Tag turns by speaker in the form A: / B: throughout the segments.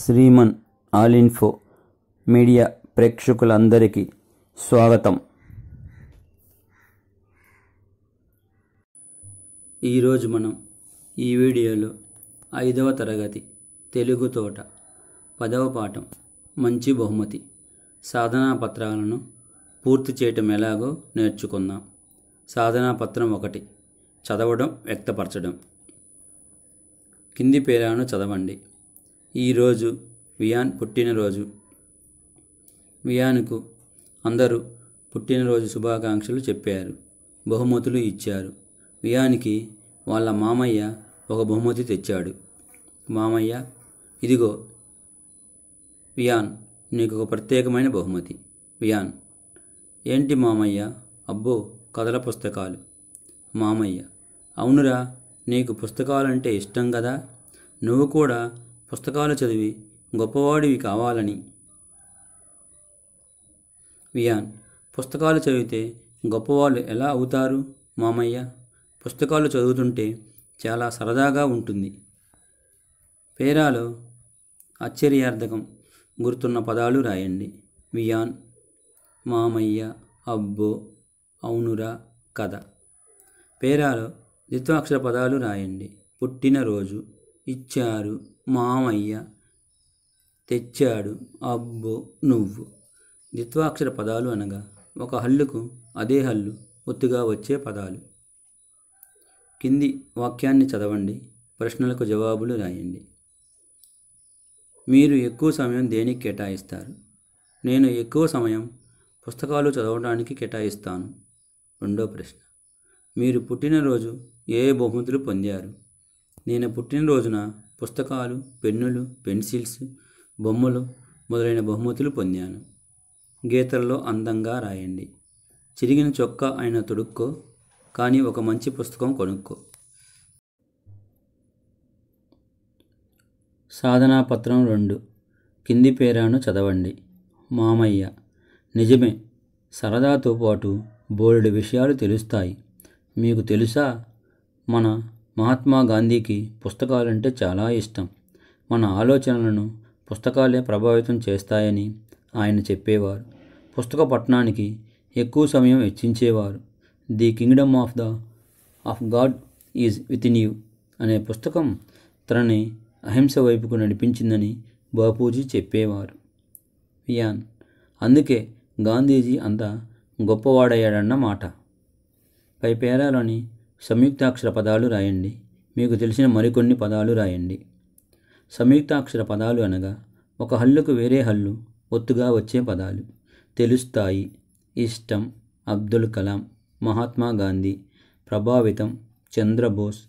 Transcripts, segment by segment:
A: శ్రీమన్ ఆలిన్ఫో మీడియా ప్రేక్షకులందరికీ స్వాగతం ఈరోజు మనం ఈ వీడియోలో ఐదవ తరగతి తెలుగు తోట పదవ పాఠం మంచి బహుమతి సాధనా పత్రాలను పూర్తి చేయటం ఎలాగో నేర్చుకుందాం సాధనా పత్రం ఒకటి చదవడం వ్యక్తపరచడం కింది పేరాను చదవండి ఈరోజు వియాన్ పుట్టినరోజు వియాన్కు అందరూ పుట్టినరోజు శుభాకాంక్షలు చెప్పారు బహుమతులు ఇచ్చారు వియానికి వాళ్ళ మామయ్య ఒక బహుమతి తెచ్చాడు మామయ్య ఇదిగో వియాన్ నీకు ఒక ప్రత్యేకమైన బహుమతి వియాన్ ఏంటి మామయ్య అబ్బో కథల పుస్తకాలు మామయ్య అవునురా నీకు పుస్తకాలంటే ఇష్టం కదా నువ్వు కూడా పుస్తకాలు చదివి గొప్పవాడివి కావాలని వియాన్ పుస్తకాలు చదివితే గొప్పవాళ్ళు ఎలా అవుతారు మామయ్య పుస్తకాలు చదువుతుంటే చాలా సరదాగా ఉంటుంది పేరాలో ఆశ్చర్యార్థకం గుర్తున్న పదాలు రాయండి వియాన్ మామయ్య అబ్బో అవునురా కథ పేరాలో ద్విత్వాక్షర పదాలు రాయండి పుట్టినరోజు ఇచ్చారు మామయ్య తెచ్చాడు అబ్బో నువ్వు ద్విత్వాక్షర పదాలు అనగా ఒక హల్లుకు అదే హల్లు ఒత్తుగా వచ్చే పదాలు కింది వాక్యాన్ని చదవండి ప్రశ్నలకు జవాబులు రాయండి మీరు ఎక్కువ సమయం దేనికి కేటాయిస్తారు నేను ఎక్కువ సమయం పుస్తకాలు చదవడానికి కేటాయిస్తాను రెండో ప్రశ్న మీరు పుట్టినరోజు ఏ బహుమతులు పొందారు నేను పుట్టినరోజున పుస్తకాలు పెన్నులు పెన్సిల్స్ బొమ్మలు మొదలైన బహుమతులు పొందాను గీతల్లో అందంగా రాయండి చిరిగిన చొక్కా అయిన తొడుక్కో కానీ ఒక మంచి పుస్తకం కొనుక్కో సాధనాపత్రం రెండు కింది పేరాను చదవండి మామయ్య నిజమే సరదాతో పాటు బోలెడు విషయాలు తెలుస్తాయి మీకు తెలుసా మన మహాత్మా గాంధీకి పుస్తకాలంటే చాలా ఇష్టం మన ఆలోచనలను పుస్తకాలే ప్రభావితం చేస్తాయని ఆయన చెప్పేవారు పుస్తక పట్టణానికి ఎక్కువ సమయం వెచ్చించేవారు the kingdom of the of God is within you అనే పుస్తకం తనని అహింస వైపుకు నడిపించిందని బాపూజీ చెప్పేవారు వియాన్ అందుకే గాంధీజీ అంత గొప్పవాడయ్యాడన్న మాట పై పేరాలోని సంయుక్తాక్షర పదాలు రాయండి మీకు తెలిసిన మరికొన్ని పదాలు రాయండి సంయుక్తాక్షర పదాలు అనగా ఒక హల్లుకు వేరే హల్లు ఒత్తుగా వచ్చే పదాలు తెలుస్తాయి ఇష్టం అబ్దుల్ కలాం మహాత్మా గాంధీ ప్రభావితం చంద్రబోస్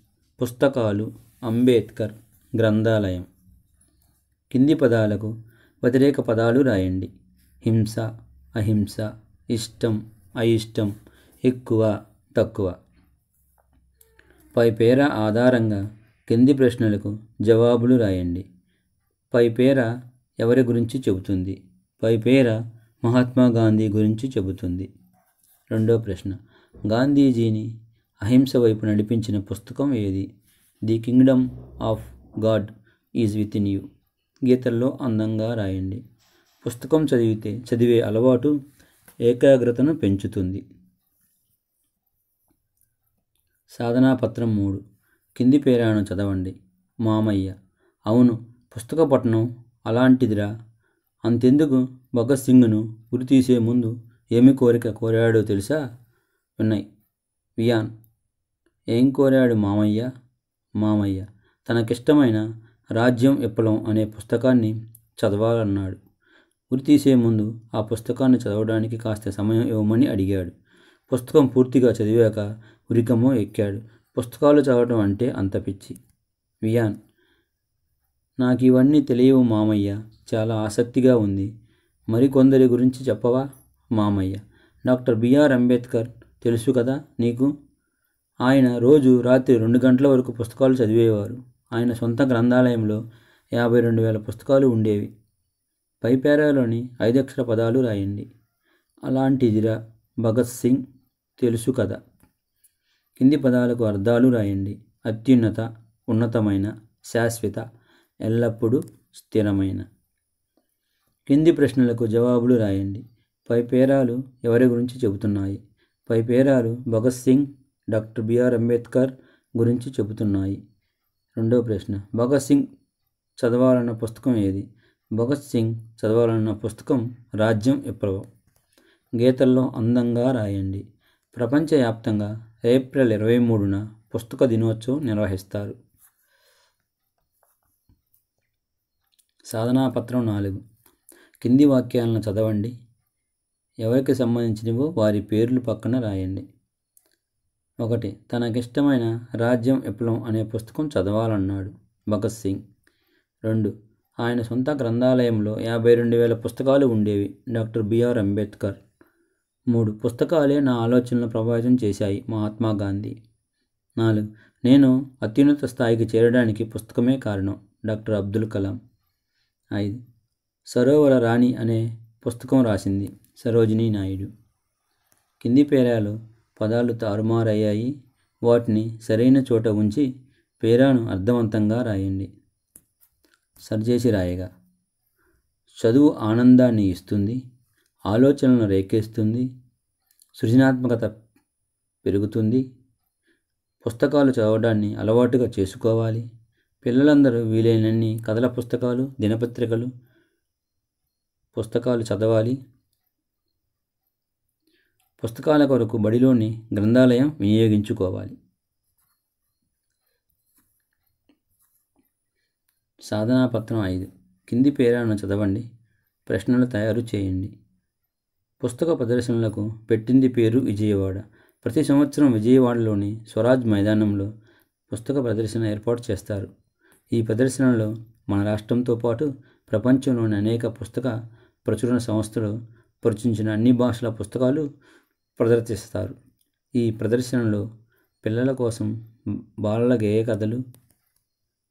A: పుస్తకాలు అంబేద్కర్ గ్రంథాలయం కింది పదాలకు వ్యతిరేక పదాలు రాయండి హింస అహింస ఇష్టం అయిష్టం ఎక్కువ తక్కువ పై పేర ఆధారంగా కింది ప్రశ్నలకు జవాబులు రాయండి పై పేర ఎవరి గురించి చెబుతుంది పై పేర మహాత్మా గాంధీ గురించి చెబుతుంది రెండో ప్రశ్న గాంధీజీని అహింస వైపు నడిపించిన పుస్తకం ఏది the kingdom of God is within you గీతల్లో అందంగా రాయండి పుస్తకం చదివితే చదివే అలవాటు ఏకాగ్రతను పెంచుతుంది సాధనాపత్రం మూడు కింది పేరాను చదవండి మామయ్య అవును పుస్తక పఠనం అలాంటిదిరా అంతెందుకు భగత్ సింగ్ను గురి తీసే ముందు ఏమి కోరిక కోరాడో తెలుసా ఉన్నాయి వియాన్ ఏం కోరాడు మామయ్య మామయ్య తనకిష్టమైన రాజ్యం విప్లవం అనే పుస్తకాన్ని చదవాలన్నాడు గురి తీసే ముందు ఆ పుస్తకాన్ని చదవడానికి కాస్త సమయం ఇవ్వమని అడిగాడు పుస్తకం పూర్తిగా చదివాక ఉరికమో ఎక్కాడు పుస్తకాలు చదవటం అంటే అంత పిచ్చి వియాన్ నాకు ఇవన్నీ తెలియవు మామయ్య చాలా ఆసక్తిగా ఉంది మరికొందరి గురించి చెప్పవా మామయ్య డాక్టర్ బిఆర్ అంబేద్కర్ తెలుసు కదా నీకు ఆయన రోజు రాత్రి రెండు గంటల వరకు పుస్తకాలు చదివేవారు ఆయన సొంత గ్రంథాలయంలో యాభై రెండు వేల పుస్తకాలు ఉండేవి పైపేరాలోని ఐదక్షర పదాలు రాయండి అలాంటిదిరా భగత్ సింగ్ తెలుసు కదా కింది పదాలకు అర్థాలు రాయండి అత్యున్నత ఉన్నతమైన శాశ్వత ఎల్లప్పుడూ స్థిరమైన కింది ప్రశ్నలకు జవాబులు రాయండి పై పేరాలు ఎవరి గురించి చెబుతున్నాయి పై పేరాలు భగత్ సింగ్ డాక్టర్ బిఆర్ అంబేద్కర్ గురించి చెబుతున్నాయి రెండవ ప్రశ్న భగత్ సింగ్ చదవాలన్న పుస్తకం ఏది భగత్ సింగ్ చదవాలన్న పుస్తకం రాజ్యం విప్లవం గీతల్లో అందంగా రాయండి ప్రపంచవ్యాప్తంగా ఏప్రిల్ ఇరవై మూడున పుస్తక దినోత్సవం నిర్వహిస్తారు సాధనాపత్రం నాలుగు కింది వాక్యాలను చదవండి ఎవరికి సంబంధించినవో వారి పేర్లు పక్కన రాయండి ఒకటి తనకిష్టమైన రాజ్యం విప్లవం అనే పుస్తకం చదవాలన్నాడు భగత్ సింగ్ రెండు ఆయన సొంత గ్రంథాలయంలో యాభై రెండు వేల పుస్తకాలు ఉండేవి డాక్టర్ బిఆర్ అంబేద్కర్ మూడు పుస్తకాలే నా ఆలోచనలు ప్రభావితం చేశాయి మహాత్మా గాంధీ నాలుగు నేను అత్యున్నత స్థాయికి చేరడానికి పుస్తకమే కారణం డాక్టర్ అబ్దుల్ కలాం ఐదు సరోవర రాణి అనే పుస్తకం రాసింది సరోజినీ నాయుడు కింది పేరాలు పదాలు తారుమారయ్యాయి వాటిని సరైన చోట ఉంచి పేరాను అర్థవంతంగా రాయండి సరిచేసి రాయగా చదువు ఆనందాన్ని ఇస్తుంది ఆలోచనలను రేకేస్తుంది సృజనాత్మకత పెరుగుతుంది పుస్తకాలు చదవడాన్ని అలవాటుగా చేసుకోవాలి పిల్లలందరూ వీలైనన్ని కథల పుస్తకాలు దినపత్రికలు పుస్తకాలు చదవాలి పుస్తకాల కొరకు బడిలోని గ్రంథాలయం వినియోగించుకోవాలి సాధనాపత్రం ఐదు కింది పేరాలను చదవండి ప్రశ్నలు తయారు చేయండి పుస్తక ప్రదర్శనలకు పెట్టింది పేరు విజయవాడ ప్రతి సంవత్సరం విజయవాడలోని స్వరాజ్ మైదానంలో పుస్తక ప్రదర్శన ఏర్పాటు చేస్తారు ఈ ప్రదర్శనలో మన రాష్ట్రంతో పాటు ప్రపంచంలోని అనేక పుస్తక ప్రచురణ సంస్థలు ప్రచురించిన అన్ని భాషల పుస్తకాలు ప్రదర్శిస్తారు ఈ ప్రదర్శనలో పిల్లల కోసం బాలల గేయ కథలు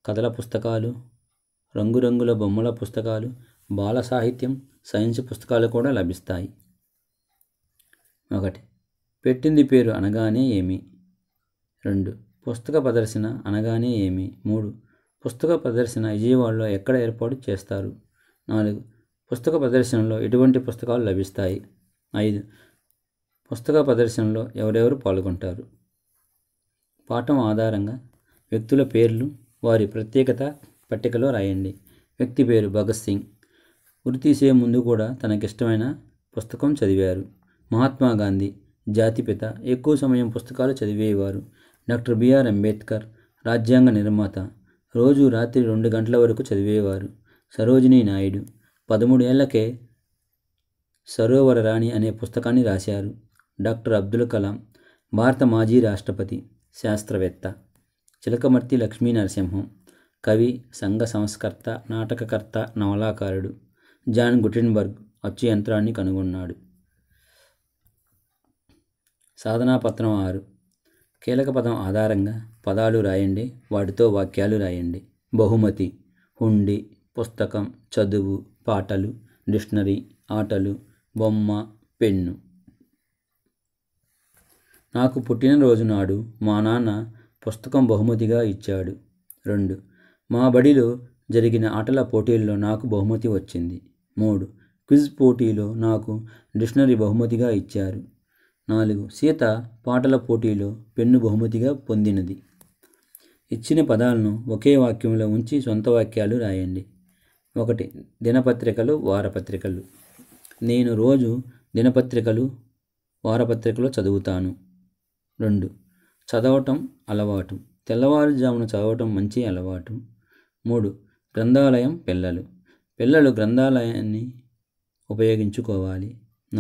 A: కథల పుస్తకాలు రంగురంగుల బొమ్మల పుస్తకాలు బాల సాహిత్యం సైన్స్ పుస్తకాలు కూడా లభిస్తాయి ఒకటి పెట్టింది పేరు అనగానే ఏమి రెండు పుస్తక ప్రదర్శన అనగానే ఏమి మూడు పుస్తక ప్రదర్శన విజయవాడలో ఎక్కడ ఏర్పాటు చేస్తారు నాలుగు పుస్తక ప్రదర్శనలో ఎటువంటి పుస్తకాలు లభిస్తాయి ఐదు పుస్తక ప్రదర్శనలో ఎవరెవరు పాల్గొంటారు పాఠం ఆధారంగా వ్యక్తుల పేర్లు వారి ప్రత్యేకత పట్టికలో రాయండి వ్యక్తి పేరు భగత్ సింగ్ తీసే ముందు కూడా తనకిష్టమైన పుస్తకం చదివారు మహాత్మా గాంధీ జాతిపిత ఎక్కువ సమయం పుస్తకాలు చదివేవారు డాక్టర్ బిఆర్ అంబేద్కర్ రాజ్యాంగ నిర్మాత రోజు రాత్రి రెండు గంటల వరకు చదివేవారు సరోజినీ నాయుడు పదమూడేళ్లకే సరోవర రాణి అనే పుస్తకాన్ని రాశారు డాక్టర్ అబ్దుల్ కలాం భారత మాజీ రాష్ట్రపతి శాస్త్రవేత్త చిలకమర్తి లక్ష్మీ నరసింహం కవి సంఘ సంస్కర్త నాటకకర్త నవలాకారుడు జాన్ గుటెన్బర్గ్ అచ్చు యంత్రాన్ని కనుగొన్నాడు సాధనాపత్రం ఆరు కీలక పదం ఆధారంగా పదాలు రాయండి వాటితో వాక్యాలు రాయండి బహుమతి హుండి పుస్తకం చదువు పాటలు డిక్షనరీ ఆటలు బొమ్మ పెన్ను నాకు పుట్టినరోజు నాడు మా నాన్న పుస్తకం బహుమతిగా ఇచ్చాడు రెండు మా బడిలో జరిగిన ఆటల పోటీల్లో నాకు బహుమతి వచ్చింది మూడు క్విజ్ పోటీలో నాకు డిక్షనరీ బహుమతిగా ఇచ్చారు నాలుగు సీత పాటల పోటీలో పెన్ను బహుమతిగా పొందినది ఇచ్చిన పదాలను ఒకే వాక్యంలో ఉంచి సొంత వాక్యాలు రాయండి ఒకటి దినపత్రికలు వారపత్రికలు నేను రోజు దినపత్రికలు వారపత్రికలు చదువుతాను రెండు చదవటం అలవాటు తెల్లవారుజామున చదవటం మంచి అలవాటు మూడు గ్రంథాలయం పిల్లలు పిల్లలు గ్రంథాలయాన్ని ఉపయోగించుకోవాలి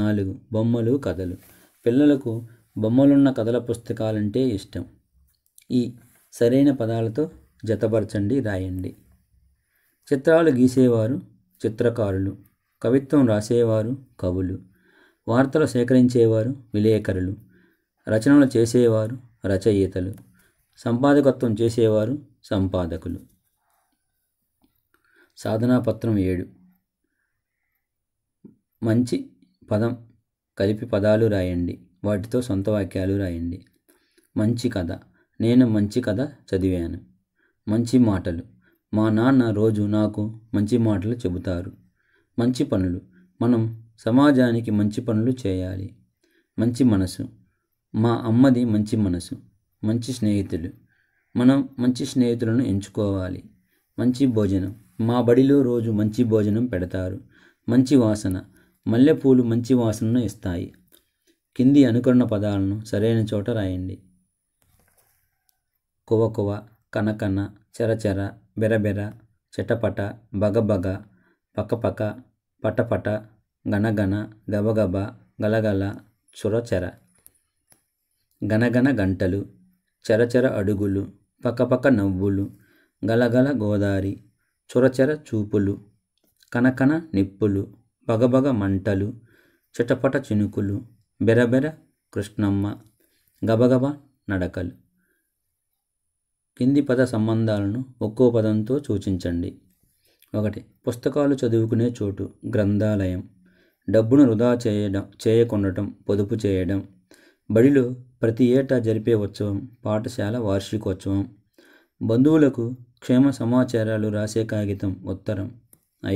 A: నాలుగు బొమ్మలు కథలు పిల్లలకు బొమ్మలున్న కథల పుస్తకాలంటే ఇష్టం ఈ సరైన పదాలతో జతపరచండి రాయండి చిత్రాలు గీసేవారు చిత్రకారులు కవిత్వం రాసేవారు కవులు వార్తలు సేకరించేవారు విలేకరులు రచనలు చేసేవారు రచయితలు సంపాదకత్వం చేసేవారు సంపాదకులు సాధనాపత్రం ఏడు మంచి పదం కలిపి పదాలు రాయండి వాటితో సొంత వాక్యాలు రాయండి మంచి కథ నేను మంచి కథ చదివాను మంచి మాటలు మా నాన్న రోజు నాకు మంచి మాటలు చెబుతారు మంచి పనులు మనం సమాజానికి మంచి పనులు చేయాలి మంచి మనసు మా అమ్మది మంచి మనసు మంచి స్నేహితులు మనం మంచి స్నేహితులను ఎంచుకోవాలి మంచి భోజనం మా బడిలో రోజు మంచి భోజనం పెడతారు మంచి వాసన మల్లెపూలు మంచి వాసనను ఇస్తాయి కింది అనుకరణ పదాలను సరైన చోట రాయండి కువకువ కనకన చెరచెర బెరబెర చెటపట బగబగ పకపక పటపట గనగన గబగబ గలగల చురచెర గనగన గంటలు చెరచెర అడుగులు పకపక నవ్వులు గలగల గోదారి చురచెర చూపులు కనకన నిప్పులు బగబగ మంటలు చిటపట చినుకులు బెరబెర కృష్ణమ్మ గబగబ నడకలు కింది పద సంబంధాలను ఒక్కో పదంతో సూచించండి ఒకటి పుస్తకాలు చదువుకునే చోటు గ్రంథాలయం డబ్బును వృధా చేయడం చేయకుండటం పొదుపు చేయడం బడిలో ప్రతి ఏటా జరిపే ఉత్సవం పాఠశాల వార్షికోత్సవం బంధువులకు క్షేమ సమాచారాలు రాసే కాగితం ఉత్తరం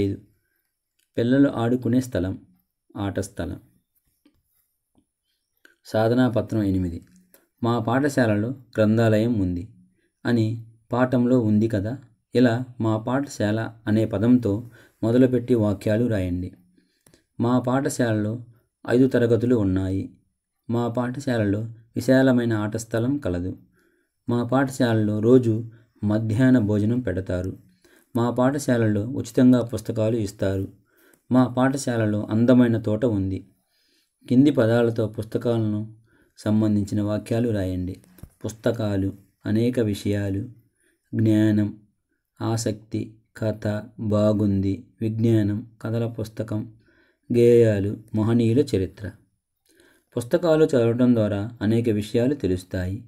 A: ఐదు పిల్లలు ఆడుకునే స్థలం ఆట స్థలం సాధనాపత్రం ఎనిమిది మా పాఠశాలలో గ్రంథాలయం ఉంది అని పాఠంలో ఉంది కదా ఇలా మా పాఠశాల అనే పదంతో మొదలుపెట్టి వాక్యాలు రాయండి మా పాఠశాలలో ఐదు తరగతులు ఉన్నాయి మా పాఠశాలలో విశాలమైన ఆట స్థలం కలదు మా పాఠశాలలో రోజు మధ్యాహ్న భోజనం పెడతారు మా పాఠశాలలో ఉచితంగా పుస్తకాలు ఇస్తారు మా పాఠశాలలో అందమైన తోట ఉంది కింది పదాలతో పుస్తకాలను సంబంధించిన వాక్యాలు రాయండి పుస్తకాలు అనేక విషయాలు జ్ఞానం ఆసక్తి కథ బాగుంది విజ్ఞానం కథల పుస్తకం గేయాలు మహనీయుల చరిత్ర పుస్తకాలు చదవడం ద్వారా అనేక విషయాలు తెలుస్తాయి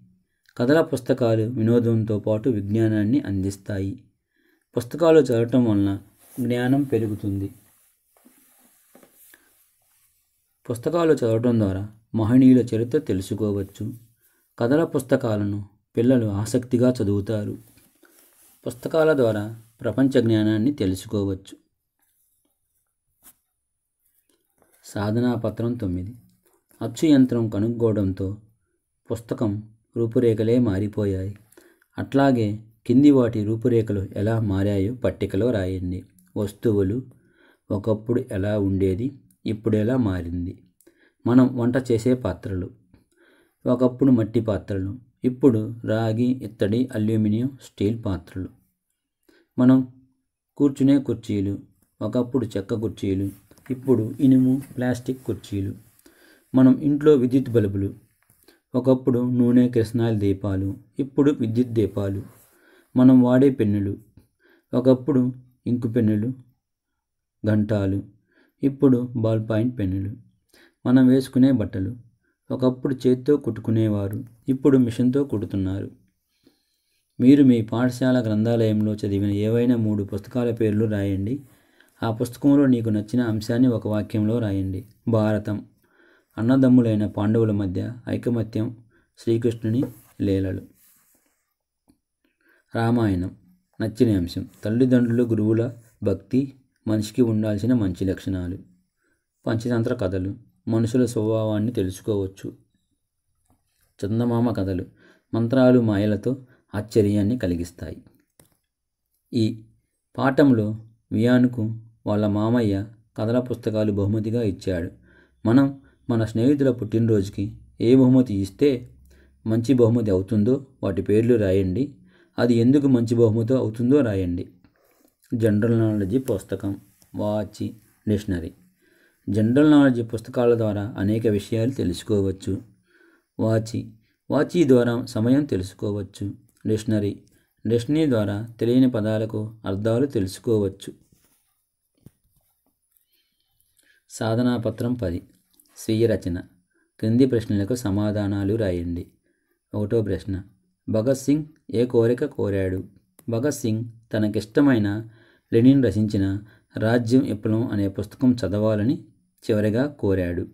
A: కథల పుస్తకాలు వినోదంతో పాటు విజ్ఞానాన్ని అందిస్తాయి పుస్తకాలు చదవటం వలన జ్ఞానం పెరుగుతుంది పుస్తకాలు చదవడం ద్వారా మహనీయుల చరిత్ర తెలుసుకోవచ్చు కథల పుస్తకాలను పిల్లలు ఆసక్తిగా చదువుతారు పుస్తకాల ద్వారా ప్రపంచ జ్ఞానాన్ని తెలుసుకోవచ్చు సాధనాపత్రం తొమ్మిది అచ్చు యంత్రం కనుక్కోవడంతో పుస్తకం రూపురేఖలే మారిపోయాయి అట్లాగే కింది వాటి రూపురేఖలు ఎలా మారాయో పట్టికలో రాయండి వస్తువులు ఒకప్పుడు ఎలా ఉండేది ఇప్పుడేలా మారింది మనం వంట చేసే పాత్రలు ఒకప్పుడు మట్టి పాత్రలు ఇప్పుడు రాగి ఇత్తడి అల్యూమినియం స్టీల్ పాత్రలు మనం కూర్చునే కుర్చీలు ఒకప్పుడు చెక్క కుర్చీలు ఇప్పుడు ఇనుము ప్లాస్టిక్ కుర్చీలు మనం ఇంట్లో విద్యుత్ బల్బులు ఒకప్పుడు నూనె కిరసనాయిల్ దీపాలు ఇప్పుడు విద్యుత్ దీపాలు మనం వాడే పెన్నులు ఒకప్పుడు ఇంకు పెన్నులు గంటాలు ఇప్పుడు బాల్ పాయింట్ పెన్నులు మనం వేసుకునే బట్టలు ఒకప్పుడు చేత్తో కుట్టుకునేవారు ఇప్పుడు మిషన్తో కుడుతున్నారు మీరు మీ పాఠశాల గ్రంథాలయంలో చదివిన ఏవైనా మూడు పుస్తకాల పేర్లు రాయండి ఆ పుస్తకంలో నీకు నచ్చిన అంశాన్ని ఒక వాక్యంలో రాయండి భారతం అన్నదమ్ములైన పాండవుల మధ్య ఐకమత్యం శ్రీకృష్ణుని లీలలు రామాయణం నచ్చిన అంశం తల్లిదండ్రులు గురువుల భక్తి మనిషికి ఉండాల్సిన మంచి లక్షణాలు పంచతంత్ర కథలు మనుషుల స్వభావాన్ని తెలుసుకోవచ్చు చందమామ కథలు మంత్రాలు మాయలతో ఆశ్చర్యాన్ని కలిగిస్తాయి ఈ పాఠంలో వియాన్కు వాళ్ళ మామయ్య కథల పుస్తకాలు బహుమతిగా ఇచ్చాడు మనం మన స్నేహితుల పుట్టినరోజుకి ఏ బహుమతి ఇస్తే మంచి బహుమతి అవుతుందో వాటి పేర్లు రాయండి అది ఎందుకు మంచి బహుమతి అవుతుందో రాయండి జనరల్ నాలెడ్జ్ పుస్తకం వాచి డిక్షనరీ జనరల్ నాలెడ్జ్ పుస్తకాల ద్వారా అనేక విషయాలు తెలుసుకోవచ్చు వాచి వాచి ద్వారా సమయం తెలుసుకోవచ్చు డిక్షనరీ డిక్షనరీ ద్వారా తెలియని పదాలకు అర్థాలు తెలుసుకోవచ్చు సాధనాపత్రం పది స్వీయ రచన క్రింది ప్రశ్నలకు సమాధానాలు రాయండి ఒకటో ప్రశ్న భగత్ సింగ్ ఏ కోరిక కోరాడు భగత్ సింగ్ తనకిష్టమైన లెనిన్ రచించిన రాజ్యం విప్లవం అనే పుస్తకం చదవాలని చివరిగా కోరాడు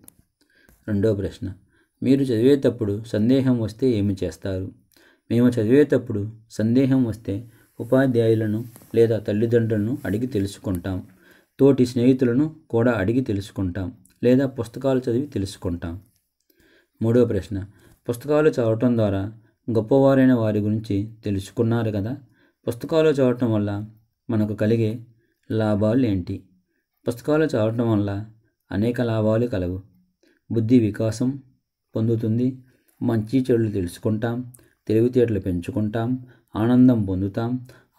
A: రెండో ప్రశ్న మీరు చదివేటప్పుడు సందేహం వస్తే ఏమి చేస్తారు మేము చదివేటప్పుడు సందేహం వస్తే ఉపాధ్యాయులను లేదా తల్లిదండ్రులను అడిగి తెలుసుకుంటాం తోటి స్నేహితులను కూడా అడిగి తెలుసుకుంటాం లేదా పుస్తకాలు చదివి తెలుసుకుంటాం మూడో ప్రశ్న పుస్తకాలు చదవటం ద్వారా గొప్పవారైన వారి గురించి తెలుసుకున్నారు కదా పుస్తకాలు చదవటం వల్ల మనకు కలిగే లాభాలు ఏంటి పుస్తకాలు చదవటం వల్ల అనేక లాభాలు కలవు బుద్ధి వికాసం పొందుతుంది మంచి చెడులు తెలుసుకుంటాం తెలివితేటలు పెంచుకుంటాం ఆనందం పొందుతాం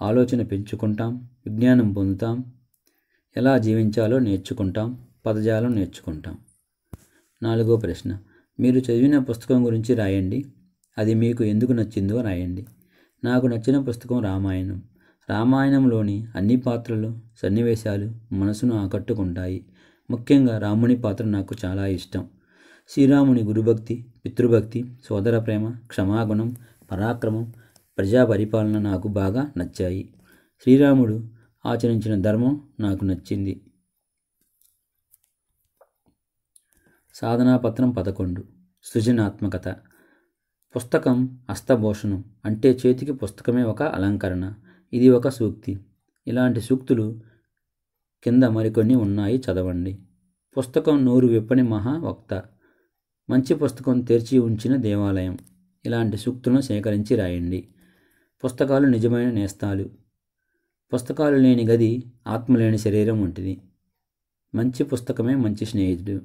A: ఆలోచన పెంచుకుంటాం విజ్ఞానం పొందుతాం ఎలా జీవించాలో నేర్చుకుంటాం పదజాలం నేర్చుకుంటాం నాలుగో ప్రశ్న మీరు చదివిన పుస్తకం గురించి రాయండి అది మీకు ఎందుకు నచ్చిందో రాయండి నాకు నచ్చిన పుస్తకం రామాయణం రామాయణంలోని అన్ని పాత్రలు సన్నివేశాలు మనసును ఆకట్టుకుంటాయి ముఖ్యంగా రాముని పాత్ర నాకు చాలా ఇష్టం శ్రీరాముని గురుభక్తి పితృభక్తి సోదర ప్రేమ క్షమాగుణం పరాక్రమం ప్రజా పరిపాలన నాకు బాగా నచ్చాయి శ్రీరాముడు ఆచరించిన ధర్మం నాకు నచ్చింది సాధనాపత్రం పదకొండు సృజనాత్మకత పుస్తకం హస్తభూషణం అంటే చేతికి పుస్తకమే ఒక అలంకరణ ఇది ఒక సూక్తి ఇలాంటి సూక్తులు కింద మరికొన్ని ఉన్నాయి చదవండి పుస్తకం నూరు విప్పని మహావక్త మంచి పుస్తకం తెరిచి ఉంచిన దేవాలయం ఇలాంటి సూక్తులను సేకరించి రాయండి పుస్తకాలు నిజమైన నేస్తాలు పుస్తకాలు లేని గది ఆత్మ లేని శరీరం వంటిది మంచి పుస్తకమే మంచి స్నేహితుడు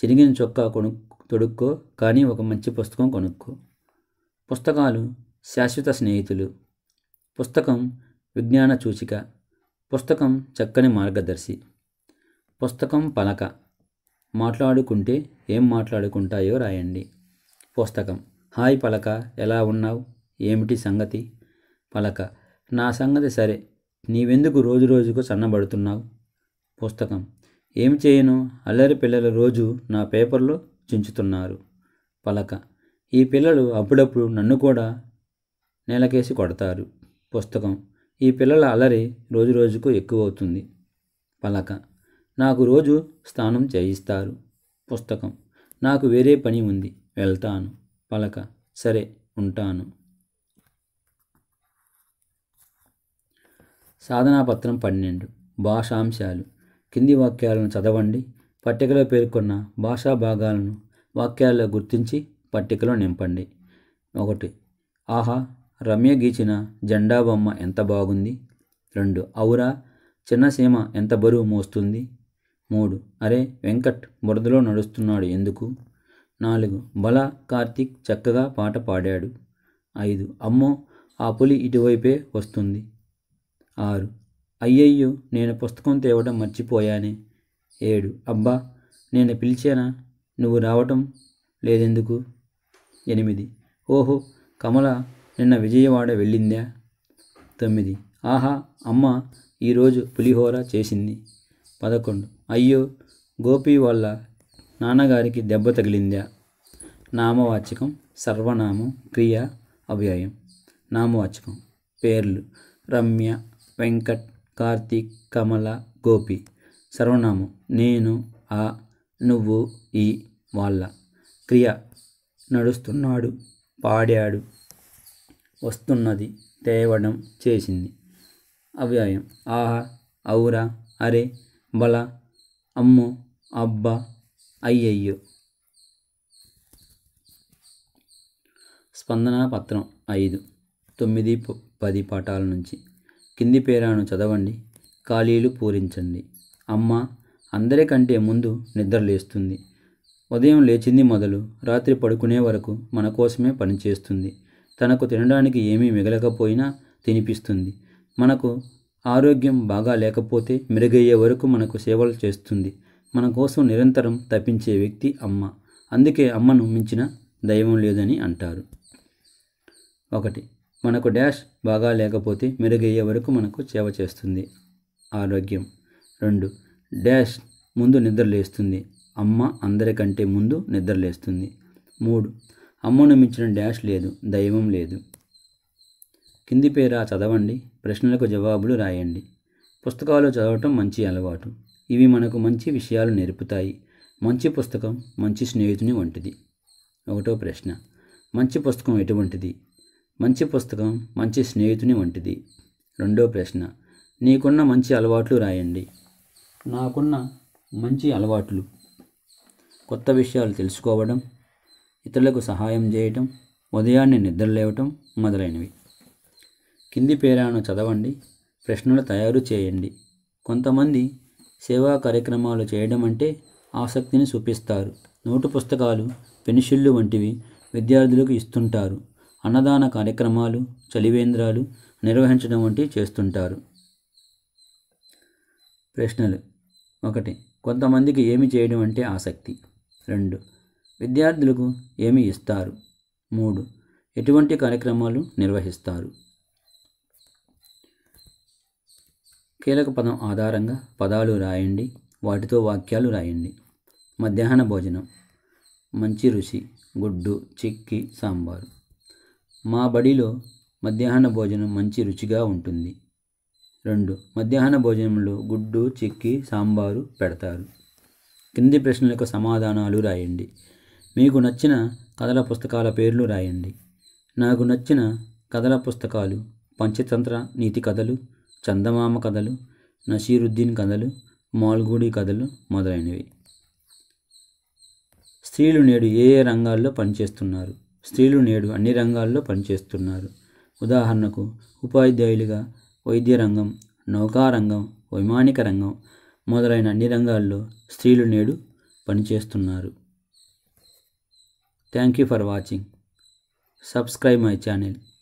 A: చిరిగిన చొక్కా కొను తొడుక్కో కానీ ఒక మంచి పుస్తకం కొనుక్కో పుస్తకాలు శాశ్వత స్నేహితులు పుస్తకం విజ్ఞాన సూచిక పుస్తకం చక్కని మార్గదర్శి పుస్తకం పలక మాట్లాడుకుంటే ఏం మాట్లాడుకుంటాయో రాయండి పుస్తకం హాయ్ పలక ఎలా ఉన్నావు ఏమిటి సంగతి పలక నా సంగతి సరే నీవెందుకు రోజు రోజుకు సన్నబడుతున్నావు పుస్తకం ఏం చేయను అల్లరి పిల్లల రోజు నా పేపర్లో చించుతున్నారు పలక ఈ పిల్లలు అప్పుడప్పుడు నన్ను కూడా నేలకేసి కొడతారు పుస్తకం ఈ పిల్లల అలరి రోజు రోజుకు ఎక్కువవుతుంది పలక నాకు రోజు స్నానం చేయిస్తారు పుస్తకం నాకు వేరే పని ఉంది వెళ్తాను పలక సరే ఉంటాను సాధనాపత్రం పన్నెండు భాషాంశాలు కింది వాక్యాలను చదవండి పట్టికలో పేర్కొన్న భాషా భాగాలను వాక్యాల్లో గుర్తించి పట్టికలో నింపండి ఒకటి ఆహా రమ్య గీచిన జెండా బొమ్మ ఎంత బాగుంది రెండు అవురా చిన్నసీమ ఎంత బరువు మోస్తుంది మూడు అరే వెంకట్ బురదలో నడుస్తున్నాడు ఎందుకు నాలుగు బల కార్తీక్ చక్కగా పాట పాడాడు ఐదు అమ్మో ఆ పులి ఇటువైపే వస్తుంది ఆరు అయ్యయ్యో నేను పుస్తకం తేవడం మర్చిపోయానే ఏడు అబ్బా నేను పిలిచానా నువ్వు రావటం లేదెందుకు ఎనిమిది ఓహో కమల నిన్న విజయవాడ వెళ్ళిందా తొమ్మిది ఆహా అమ్మ ఈరోజు పులిహోర చేసింది పదకొండు అయ్యో గోపి వాళ్ళ నాన్నగారికి దెబ్బ తగిలిందా నామవాచకం సర్వనామం క్రియ అవ్యయం నామవాచకం పేర్లు రమ్య వెంకట్ కార్తీక్ కమల గోపి సర్వనామం నేను ఆ నువ్వు ఈ వాళ్ళ క్రియ నడుస్తున్నాడు పాడాడు వస్తున్నది తేవడం చేసింది అవ్యయం ఆహా ఔరా అరే బల అమ్మో అబ్బా అయ్యయ్యో స్పందన పత్రం ఐదు తొమ్మిది పది పాఠాల నుంచి కింది పేరాను చదవండి ఖాళీలు పూరించండి అమ్మ అందరికంటే ముందు నిద్ర లేస్తుంది ఉదయం లేచింది మొదలు రాత్రి పడుకునే వరకు మన కోసమే పనిచేస్తుంది తనకు తినడానికి ఏమీ మిగలకపోయినా తినిపిస్తుంది మనకు ఆరోగ్యం బాగా లేకపోతే మెరుగయ్యే వరకు మనకు సేవలు చేస్తుంది మన కోసం నిరంతరం తప్పించే వ్యక్తి అమ్మ అందుకే అమ్మను మించిన దైవం లేదని అంటారు ఒకటి మనకు డాష్ బాగా లేకపోతే మెరుగయ్యే వరకు మనకు సేవ చేస్తుంది ఆరోగ్యం రెండు డాష్ ముందు నిద్రలేస్తుంది అమ్మ అందరికంటే ముందు నిద్రలేస్తుంది మూడు అమ్మను మించిన డాష్ లేదు దైవం లేదు కింది పేరా చదవండి ప్రశ్నలకు జవాబులు రాయండి పుస్తకాలు చదవటం మంచి అలవాటు ఇవి మనకు మంచి విషయాలు నేర్పుతాయి మంచి పుస్తకం మంచి స్నేహితుని వంటిది ఒకటో ప్రశ్న మంచి పుస్తకం ఎటువంటిది మంచి పుస్తకం మంచి స్నేహితుని వంటిది రెండో ప్రశ్న నీకున్న మంచి అలవాట్లు రాయండి నాకున్న మంచి అలవాట్లు కొత్త విషయాలు తెలుసుకోవడం ఇతరులకు సహాయం చేయటం ఉదయాన్నే నిద్ర లేవటం మొదలైనవి కింది పేరాను చదవండి ప్రశ్నలు తయారు చేయండి కొంతమంది సేవా కార్యక్రమాలు చేయడం అంటే ఆసక్తిని చూపిస్తారు నోటు పుస్తకాలు పెన్షిళ్ళు వంటివి విద్యార్థులకు ఇస్తుంటారు అన్నదాన కార్యక్రమాలు చలివేంద్రాలు నిర్వహించడం వంటివి చేస్తుంటారు ప్రశ్నలు ఒకటి కొంతమందికి ఏమి చేయడం అంటే ఆసక్తి రెండు విద్యార్థులకు ఏమి ఇస్తారు మూడు ఎటువంటి కార్యక్రమాలు నిర్వహిస్తారు కీలక పదం ఆధారంగా పదాలు రాయండి వాటితో వాక్యాలు రాయండి మధ్యాహ్న భోజనం మంచి రుచి గుడ్డు చిక్కి సాంబారు మా బడిలో మధ్యాహ్న భోజనం మంచి రుచిగా ఉంటుంది రెండు మధ్యాహ్న భోజనంలో గుడ్డు చిక్కి సాంబారు పెడతారు కింది ప్రశ్నలకు సమాధానాలు రాయండి మీకు నచ్చిన కథల పుస్తకాల పేర్లు రాయండి నాకు నచ్చిన కథల పుస్తకాలు పంచతంత్ర నీతి కథలు చందమామ కథలు నషీరుద్దీన్ కథలు మాల్గూడి కథలు మొదలైనవి స్త్రీలు నేడు ఏ ఏ రంగాల్లో పనిచేస్తున్నారు స్త్రీలు నేడు అన్ని రంగాల్లో పనిచేస్తున్నారు ఉదాహరణకు ఉపాధ్యాయులుగా వైద్య రంగం నౌకారంగం వైమానిక రంగం మొదలైన అన్ని రంగాల్లో స్త్రీలు నేడు పనిచేస్తున్నారు thank you for watching subscribe my channel